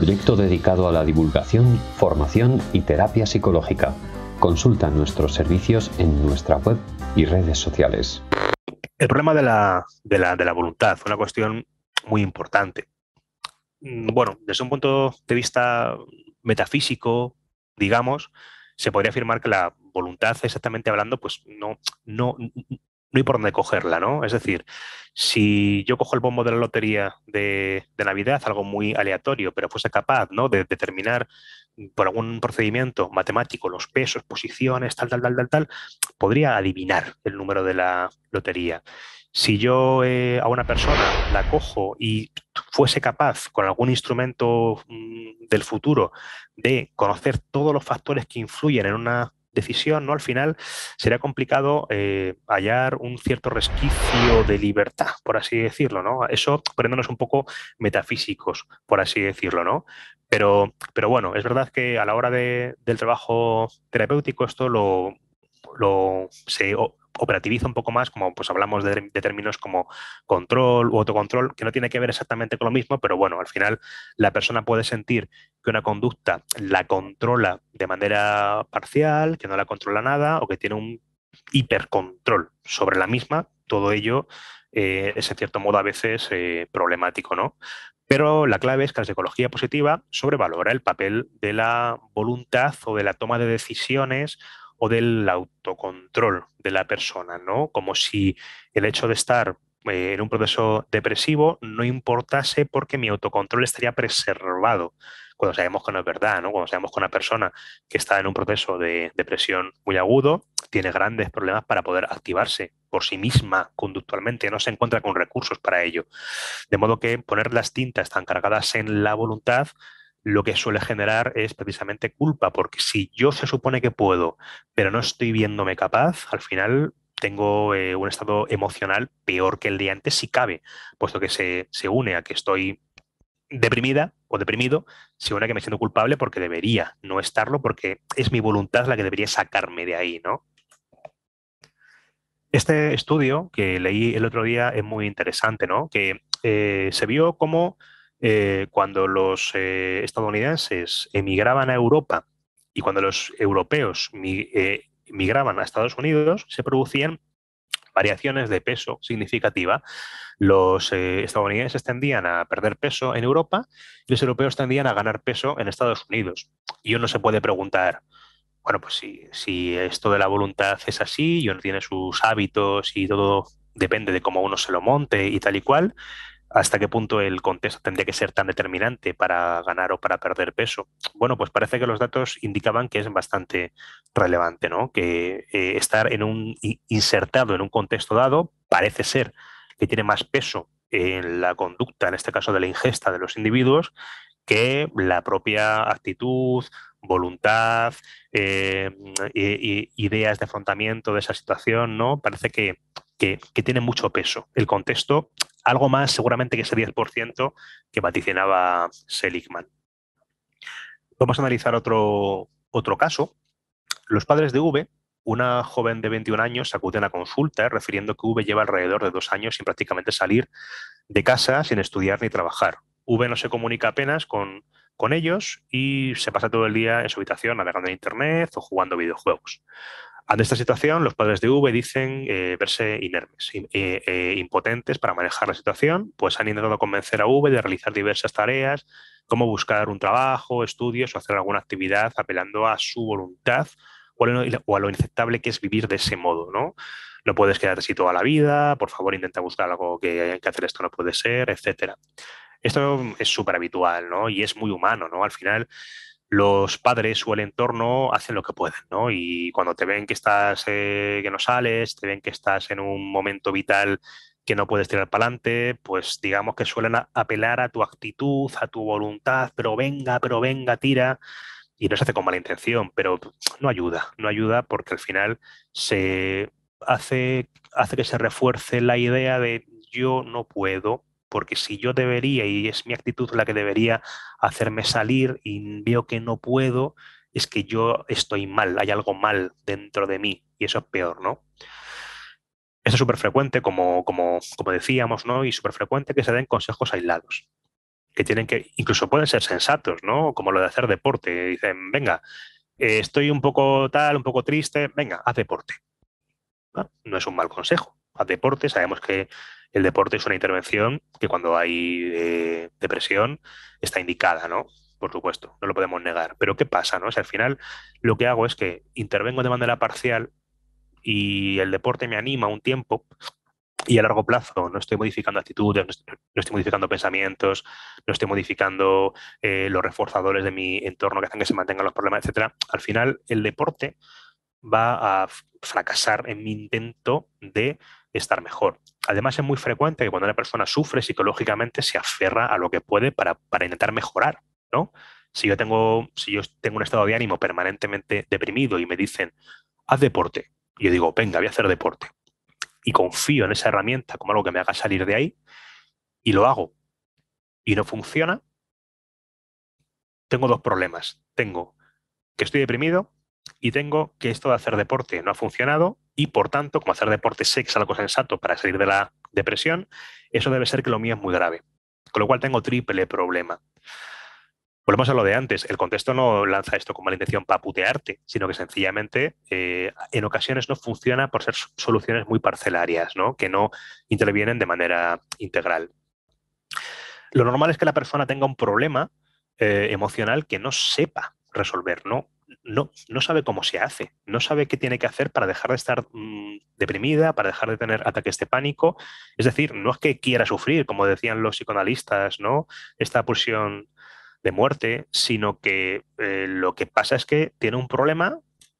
proyecto dedicado a la divulgación, formación y terapia psicológica. Consulta nuestros servicios en nuestra web y redes sociales. El problema de la, de la, voluntad fue una cuestión muy importante. Mm, bueno, desde un punto de vista metafísico, digamos, se podría afirmar que la voluntad, exactamente hablando, pues no, no, no hay por dónde cogerla, ¿no? Es decir, si yo cojo el bombo de la lotería de, Navidad, algo muy aleatorio, pero fuese capaz, ¿no? De determinar por algún procedimiento matemático los pesos, posiciones, tal, tal, tal, tal, tal, podría adivinar el número de la lotería. Si yo eh, a una persona la cojo y fuese capaz con algún instrumento mm, del futuro de conocer todos los factores que influyen en una decisión, ¿no? Al final será complicado eh, hallar un cierto resquicio de libertad, por así decirlo, ¿no? Eso poniéndonos un poco metafísicos, por así decirlo, ¿no? Pero, pero bueno, es verdad que a la hora del trabajo terapéutico esto lo, lo se, operativiza un poco más, como pues hablamos de, términos como control u autocontrol, que no tiene que ver exactamente con lo mismo, pero bueno, al final la persona puede sentir que una conducta la controla de manera parcial, que no la controla nada o que tiene un hipercontrol sobre la misma, todo ello eh, es en cierto modo a veces eh, problemático, ¿no? Pero la clave es que la psicología positiva sobrevalora el papel de la voluntad o de la toma de decisiones o del autocontrol de la persona, ¿no? Como si el hecho de estar eh, en un proceso depresivo no importase porque mi autocontrol estaría preservado. Cuando sabemos que no es verdad, ¿no? Cuando sabemos que una persona que está en un proceso de depresión muy agudo tiene grandes problemas para poder activarse por sí misma conductualmente, no se encuentra con recursos para ello. De modo que poner las tintas tan cargadas en la voluntad lo que suele generar es precisamente culpa, porque si yo se supone que puedo, pero no estoy viéndome capaz, al final tengo eh, un estado emocional peor que el de antes si cabe, puesto que se, se une a que estoy deprimida o deprimido, se une a que me siento culpable porque debería no estarlo, porque es mi voluntad la que debería sacarme de ahí, ¿no? Este estudio que leí el otro día es muy interesante, ¿no? Que eh, se vio como eh, cuando los eh, estadounidenses emigraban a Europa y cuando los europeos emigraban eh, migraban a Estados Unidos, se producían variaciones de peso significativa. Los estadounidenses tendían a perder peso en Europa y los europeos tendían a ganar peso en Estados Unidos. Y uno se puede preguntar, bueno, pues si, si esto de la voluntad es así y uno tiene sus hábitos y todo depende de cómo uno se lo monte y tal y cual, hasta qué punto el contexto tendría que ser tan determinante para ganar o para perder peso. Bueno, pues parece que los datos indicaban que es bastante relevante, ¿no? Que eh, estar en un insertado en un contexto dado parece ser que tiene más peso en la conducta, en este caso de la ingesta de los individuos, que la propia actitud, voluntad, eh, ideas de afrontamiento de esa situación, ¿no? Parece que que, tiene mucho peso. El contexto, algo más seguramente que ese 10% que vaticinaba Seligman. Vamos a analizar otro, otro caso. Los padres de V, una joven de 21 años, acuden a consulta refiriendo que V lleva alrededor de dos años sin prácticamente salir de casa, sin estudiar ni trabajar. V no se comunica apenas con, con ellos y se pasa todo el día en su habitación navegando en Internet o jugando videojuegos. Ante esta situación, los padres de V dicen eh, verse inermes, eh, eh, impotentes para manejar la situación, pues han intentado convencer a V de realizar diversas tareas, como buscar un trabajo, estudios o hacer alguna actividad apelando a su voluntad o a lo, inaceptable que es vivir de ese modo, ¿no? No puedes quedarte así toda la vida, por favor intenta buscar algo que, que hacer esto no puede ser, etcétera. Esto es súper habitual, ¿no? Y es muy humano, ¿no? Al final los padres o el entorno hacen lo que pueden, ¿no? Y cuando te ven que estás, eh, que no sales, te ven que estás en un momento vital que no puedes tirar para adelante, pues digamos que suelen apelar a tu actitud, a tu voluntad, pero venga, pero venga, tira. Y no se hace con mala intención, pero no ayuda, no ayuda porque al final se hace, hace que se refuerce la idea de yo no puedo, porque si yo debería, y es mi actitud la que debería hacerme salir y veo que no puedo, es que yo estoy mal, hay algo mal dentro de mí y eso es peor, ¿no? Eso es súper frecuente, como, decíamos, ¿no? Y súper frecuente que se den consejos aislados que tienen que, incluso pueden ser sensatos, ¿no? Como lo de hacer deporte. Dicen, venga, eh, estoy un poco tal, un poco triste, venga, haz deporte. Ah, no es un mal consejo. Haz deporte, sabemos que el deporte es una intervención que cuando hay eh, depresión está indicada, ¿no? Por supuesto, no lo podemos negar. Pero ¿qué pasa? No? Es al final lo que hago es que intervengo de manera parcial y el deporte me anima un tiempo y a largo plazo no estoy modificando actitudes, no estoy, modificando pensamientos, no estoy modificando eh, los reforzadores de mi entorno que hacen que se mantengan los problemas, etcétera. Al final el deporte va a fracasar en mi intento de estar mejor además es muy frecuente que cuando una persona sufre psicológicamente se aferra a lo que puede para, intentar mejorar, ¿no? Si yo, tengo, si yo tengo un estado de ánimo permanentemente deprimido y me dicen, haz deporte, y yo digo, venga, voy a hacer deporte, y confío en esa herramienta como algo que me haga salir de ahí, y lo hago, y no funciona, tengo dos problemas. Tengo que estoy deprimido y tengo que esto de hacer deporte no ha funcionado y por tanto, como hacer deporte sex algo sensato para salir de la depresión, eso debe ser que lo mío es muy grave. Con lo cual tengo triple problema. Volvemos a lo de antes, el contexto no lanza esto con mala intención para putearte, sino que sencillamente eh, en ocasiones no funciona por ser soluciones muy parcelarias, ¿no? que no intervienen de manera integral. Lo normal es que la persona tenga un problema eh, emocional que no sepa resolver, ¿no? no, no sabe cómo se hace, no sabe qué tiene que hacer para dejar de estar mm, deprimida, para dejar de tener ataques de pánico. Es decir, no es que quiera sufrir, como decían los psicoanalistas, ¿no? Esta pulsión de muerte, sino que eh, lo que pasa es que tiene un problema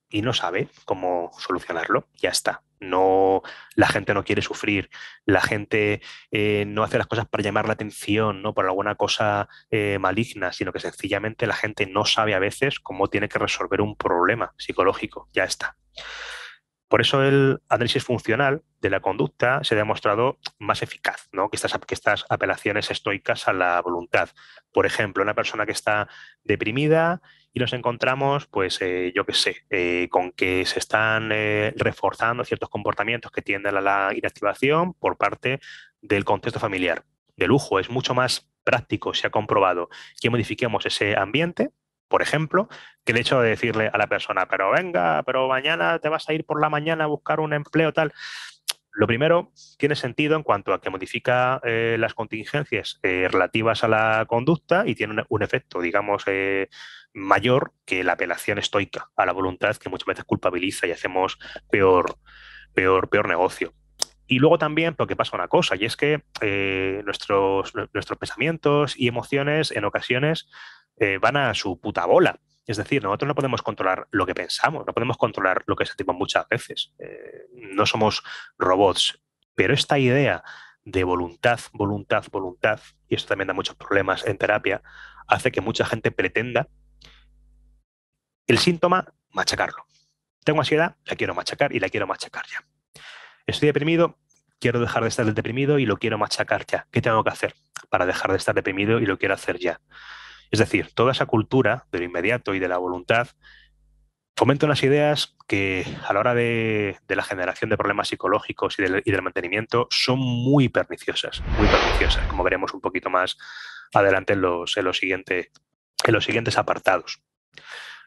y no sabe cómo solucionarlo. Ya está. No, la gente no quiere sufrir, la gente eh, no hace las cosas para llamar la atención, no por alguna cosa eh, maligna, sino que sencillamente la gente no sabe a veces cómo tiene que resolver un problema psicológico. Ya está. Por eso el análisis funcional de la conducta se ha demostrado más eficaz ¿no? que estas apelaciones estoicas a la voluntad. Por ejemplo, una persona que está deprimida y nos encontramos, pues eh, yo qué sé, eh, con que se están eh, reforzando ciertos comportamientos que tienden a la inactivación por parte del contexto familiar. De lujo, es mucho más práctico, se ha comprobado, que modifiquemos ese ambiente, por ejemplo, que el hecho de decirle a la persona, pero venga, pero mañana te vas a ir por la mañana a buscar un empleo tal. Lo primero tiene sentido en cuanto a que modifica eh, las contingencias eh, relativas a la conducta y tiene un, efecto, digamos, eh, mayor que la apelación estoica a la voluntad que muchas veces culpabiliza y hacemos peor, peor, peor negocio. Y luego también porque pasa una cosa, y es que nuestros, nuestros pensamientos y emociones en ocasiones van a su puta bola. Es decir, nosotros no podemos controlar lo que pensamos, no podemos controlar lo que sentimos muchas veces. Eh, no somos robots, pero esta idea de voluntad, voluntad, voluntad, y esto también da muchos problemas en terapia, hace que mucha gente pretenda el síntoma machacarlo. Tengo ansiedad, la quiero machacar y la quiero machacar ya. Estoy deprimido, quiero dejar de estar deprimido y lo quiero machacar ya. ¿Qué tengo que hacer para dejar de estar deprimido y lo quiero hacer ya? Es decir, toda esa cultura de lo inmediato y de la voluntad fomenta unas ideas que a la hora de, la generación de problemas psicológicos y del, mantenimiento son muy perniciosas, muy perniciosas, como veremos un poquito más adelante en los, siguientes apartados.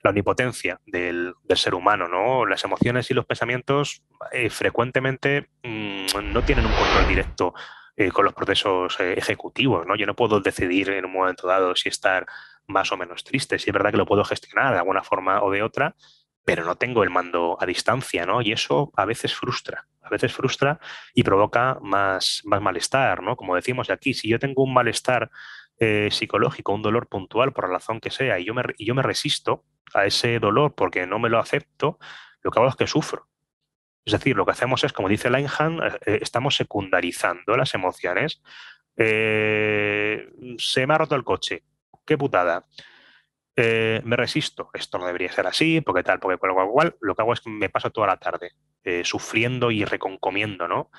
La omnipotencia del, ser humano, ¿no? Las emociones y los pensamientos eh, frecuentemente mm, no tienen un control directo eh, con los procesos eh, ejecutivos, ¿no? Yo no puedo decidir en un momento dado si estar más o menos triste. Si es verdad que lo puedo gestionar de alguna forma o de otra, pero no tengo el mando a distancia, ¿no? Y eso a veces frustra, a veces frustra y provoca más, más malestar, ¿no? Como decimos aquí, si yo tengo un malestar eh, psicológico, un dolor puntual por la razón que sea, y yo, me, y yo me resisto a ese dolor porque no me lo acepto, lo que hago es que sufro, es decir, lo que hacemos es, como dice Leinhan, eh, eh, estamos secundarizando las emociones. Eh, se me ha roto el coche, qué putada. me resisto, esto no debería ser así, porque tal, porque cual, cual, cual. Lo que hago es que me paso toda la tarde sufriendo y reconcomiendo, ¿no?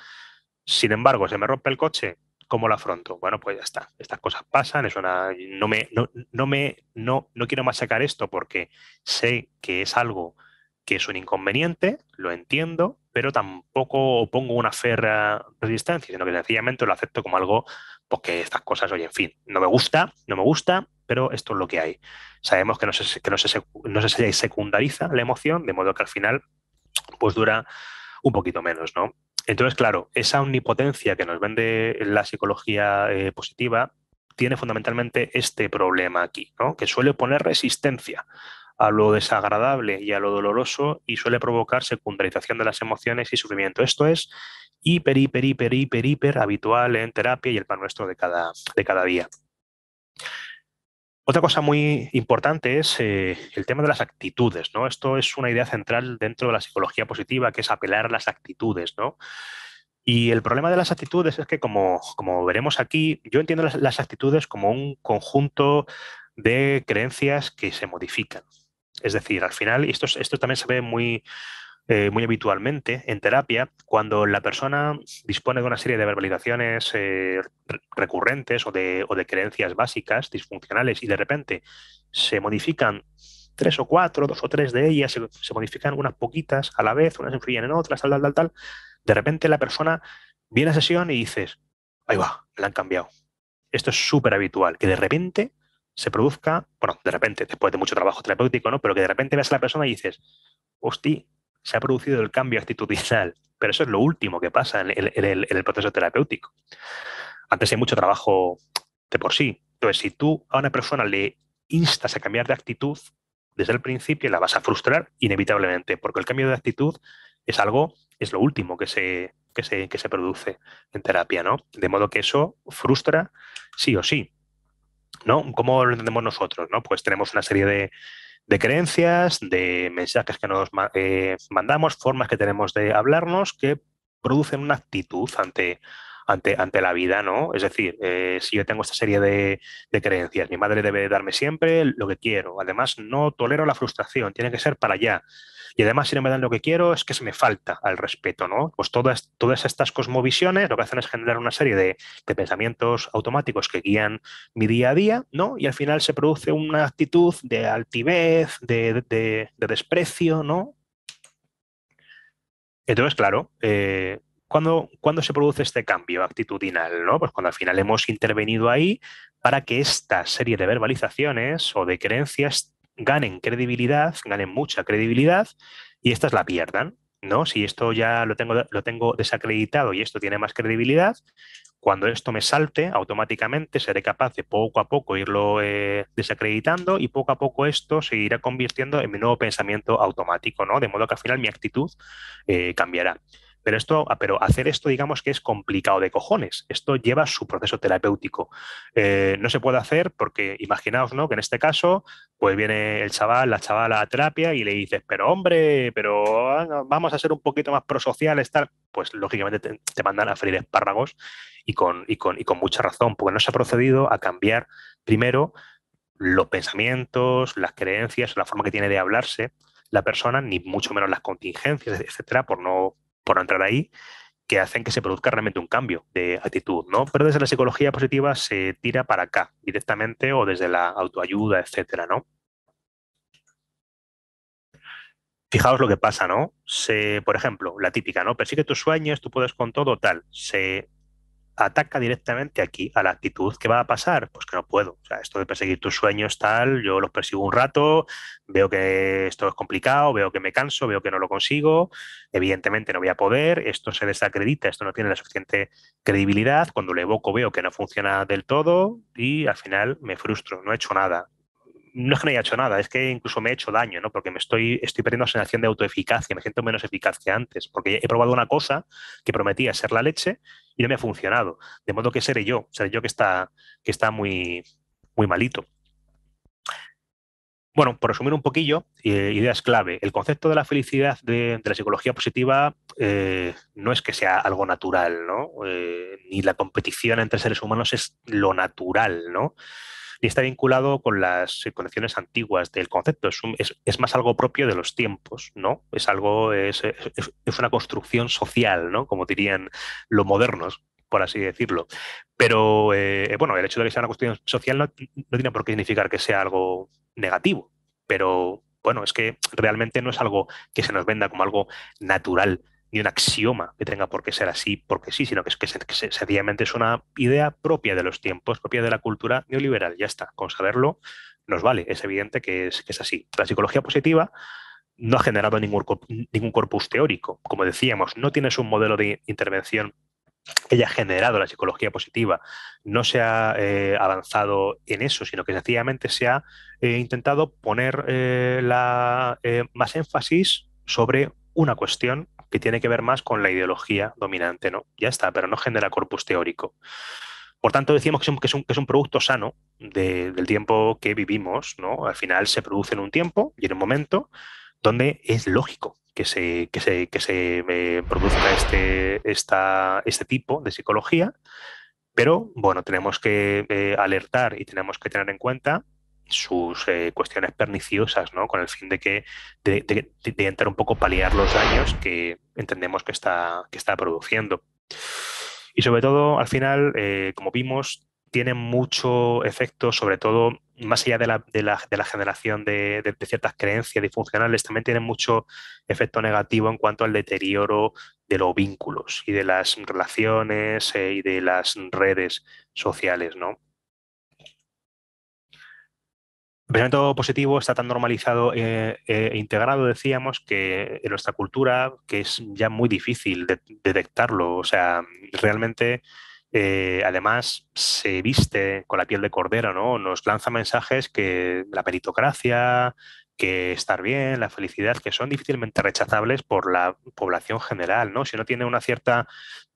Sin embargo, se me rompe el coche, ¿cómo lo afronto? Bueno, pues ya está. Estas cosas pasan, es una. No me, no, sacar me, no, no quiero esto porque sé que es algo que es un inconveniente, lo entiendo, pero tampoco pongo una ferra resistencia, sino que sencillamente lo acepto como algo, porque pues, estas cosas, oye, en fin, no me gusta, no me gusta, pero esto es lo que hay. Sabemos que no se, no secundariza la emoción, de modo que al final, pues dura un poquito menos, ¿no? Entonces, claro, esa omnipotencia que nos vende la psicología eh, positiva tiene fundamentalmente este problema aquí, ¿no? que suele poner resistencia a lo desagradable y a lo doloroso y suele provocar secundarización de las emociones y sufrimiento. Esto es hiper, hiper, hiper, hiper, hiper habitual en terapia y el pan nuestro de cada, de cada día. Otra cosa muy importante es eh, el tema de las actitudes, ¿no? Esto es una idea central dentro de la psicología positiva, que es apelar a las actitudes, Y el problema de las actitudes es que, como, veremos aquí, yo entiendo las actitudes como un conjunto de creencias que se modifican. Es decir, al final, esto, esto también se ve muy, eh, muy habitualmente en terapia, cuando la persona dispone de una serie de verbalizaciones eh, recurrentes o de, creencias básicas disfuncionales y de repente se modifican tres o cuatro, dos o tres de ellas, se, modifican unas poquitas a la vez, unas influyen en otras, tal, tal, tal, tal, de repente la persona viene a sesión y dices, ahí va, la han cambiado. Esto es súper habitual, que de repente se produzca, bueno, de repente, después de mucho trabajo terapéutico, ¿no? Pero que de repente ves a la persona y dices, hosti, se ha producido el cambio actitudinal, pero eso es lo último que pasa en el, proceso terapéutico. Antes hay mucho trabajo de por sí. Entonces, si tú a una persona le instas a cambiar de actitud, desde el principio la vas a frustrar inevitablemente, porque el cambio de actitud es algo, es lo último que se, que se, que se produce en terapia, ¿no? De modo que eso frustra sí o sí. ¿no? ¿Cómo lo entendemos nosotros? ¿no? Pues tenemos una serie de, de creencias, de mensajes que nos eh, mandamos, formas que tenemos de hablarnos que producen una actitud ante, ante, ante la vida, ¿no? Es decir, eh, si yo tengo esta serie de, de, creencias, mi madre debe darme siempre lo que quiero, además no tolero la frustración, tiene que ser para allá, y además si no me dan lo que quiero es que se me falta al respeto, ¿no? Pues todas, todas estas cosmovisiones lo que hacen es generar una serie de, pensamientos automáticos que guían mi día a día, ¿no? Y al final se produce una actitud de altivez, de, desprecio, ¿no? Entonces, claro, eh, ¿cuándo, se produce este cambio actitudinal? ¿no? Pues cuando al final hemos intervenido ahí para que esta serie de verbalizaciones o de creencias ganen credibilidad, ganen mucha credibilidad y estas la pierdan. ¿no? Si esto ya lo tengo, lo tengo desacreditado y esto tiene más credibilidad, cuando esto me salte, automáticamente seré capaz de poco a poco irlo eh, desacreditando y poco a poco esto se irá convirtiendo en mi nuevo pensamiento automático, ¿no? De modo que al final mi actitud eh, cambiará. Pero, esto, ah, pero hacer esto, digamos que es complicado de cojones. Esto lleva su proceso terapéutico. Eh, no se puede hacer porque imaginaos que en este caso, pues viene el chaval, la chavala a terapia y le dices, pero hombre, pero ah, vamos a ser un poquito más prosociales, tal. Pues lógicamente te, mandan a freír espárragos y con, y con mucha razón, porque no se ha procedido a cambiar primero los pensamientos, las creencias, la forma que tiene de hablarse la persona, ni mucho menos las contingencias, etcétera, por no por entrar ahí, que hacen que se produzca realmente un cambio de actitud, ¿no? Pero desde la psicología positiva se tira para acá directamente o desde la autoayuda, etcétera, ¿no? Fijaos lo que pasa, ¿no? Se, por ejemplo, la típica, ¿no? Persigue tus sueños, tú puedes con todo, tal. Se ataca directamente aquí a la actitud que va a pasar, pues que no puedo. esto de perseguir tus sueños, tal, yo los persigo un rato, veo que esto es complicado, veo que me canso, veo que no lo consigo, evidentemente no voy a poder, esto se desacredita, esto no tiene la suficiente credibilidad, cuando lo evoco veo que no funciona del todo y al final me frustro, no he hecho nada no es que no haya hecho nada, es que incluso me he hecho daño, ¿no? Porque me estoy, estoy perdiendo sensación de autoeficacia, me siento menos eficaz que antes, porque he probado una cosa que prometía ser la leche y no me ha funcionado. De modo que seré yo, seré yo que está, que está muy, muy malito. Bueno, por resumir un poquillo, eh, ideas clave. El concepto de la felicidad de, la psicología positiva eh, no es que sea algo natural, ¿no? Eh, ni la competición entre seres humanos es lo natural, ¿no? Y está vinculado con las conexiones antiguas del concepto. Es, más algo propio de los tiempos, ¿no? Es algo, es, una construcción social, ¿no? Como dirían los modernos por así decirlo. Pero eh, eh, bueno, el hecho de que sea una cuestión social no, no, tiene por qué significar que sea algo negativo, pero bueno, es que realmente no es algo que se nos venda como algo natural ni un axioma que tenga por qué ser así porque sí, sino que, es, sencillamente es una idea propia de los tiempos, propia de la cultura neoliberal. Ya está, con saberlo nos vale, es evidente que es, así. La psicología positiva no ha generado ningún, ningún corpus teórico. Como decíamos, no tienes un modelo de intervención que haya generado la psicología positiva, no se ha eh, avanzado en eso, sino que sencillamente se ha eh, intentado poner eh, más énfasis sobre una cuestión que tiene que ver más con la ideología dominante, ¿no? Ya está, pero no genera corpus teórico. Por tanto, decíamos que es un, producto sano del tiempo que vivimos, ¿no? Al final se produce en un tiempo y en un momento donde es lógico que se, se, eh, produzca este, este tipo de psicología, pero bueno, tenemos que eh, alertar y tenemos que tener en cuenta sus eh, cuestiones perniciosas, ¿no? Con el fin de que de, un poco paliar los daños que entendemos que está, que está produciendo. Y sobre todo, al final, eh, como vimos, tiene mucho efecto, sobre todo más allá de la, generación de, ciertas creencias disfuncionales, también tiene mucho efecto negativo en cuanto al deterioro de los vínculos y de las relaciones eh, y de las redes sociales, ¿no? El pensamiento positivo está tan normalizado eh, eh, e integrado, decíamos, que en nuestra cultura, que es ya muy difícil detectarlo. O sea, realmente, eh, además, se viste con la piel de cordero, ¿no? Nos lanza mensajes que la meritocracia, que estar bien, la felicidad, que son difícilmente rechazables por la población general, ¿no? Si no tiene una cierta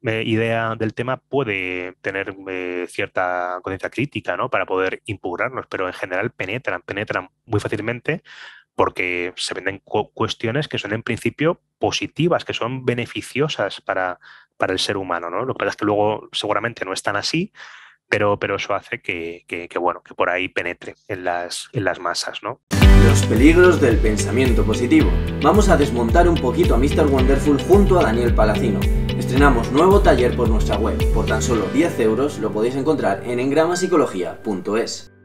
eh, idea del tema, puede tener eh, cierta conciencia crítica, ¿no? Para poder impugnarnos, pero en general penetran, penetran muy fácilmente porque se venden cuestiones que son en principio positivas, que son beneficiosas para, para el ser humano, ¿no? Lo que pasa es que luego seguramente no están así, pero, eso hace que, bueno, que por ahí penetre en las, en las masas, ¿no? Los peligros del pensamiento positivo. Vamos a desmontar un poquito a Mr. Wonderful junto a Daniel Palacino. Estrenamos nuevo taller por nuestra web. Por tan solo 10 euros lo podéis encontrar en engramapsicología.es.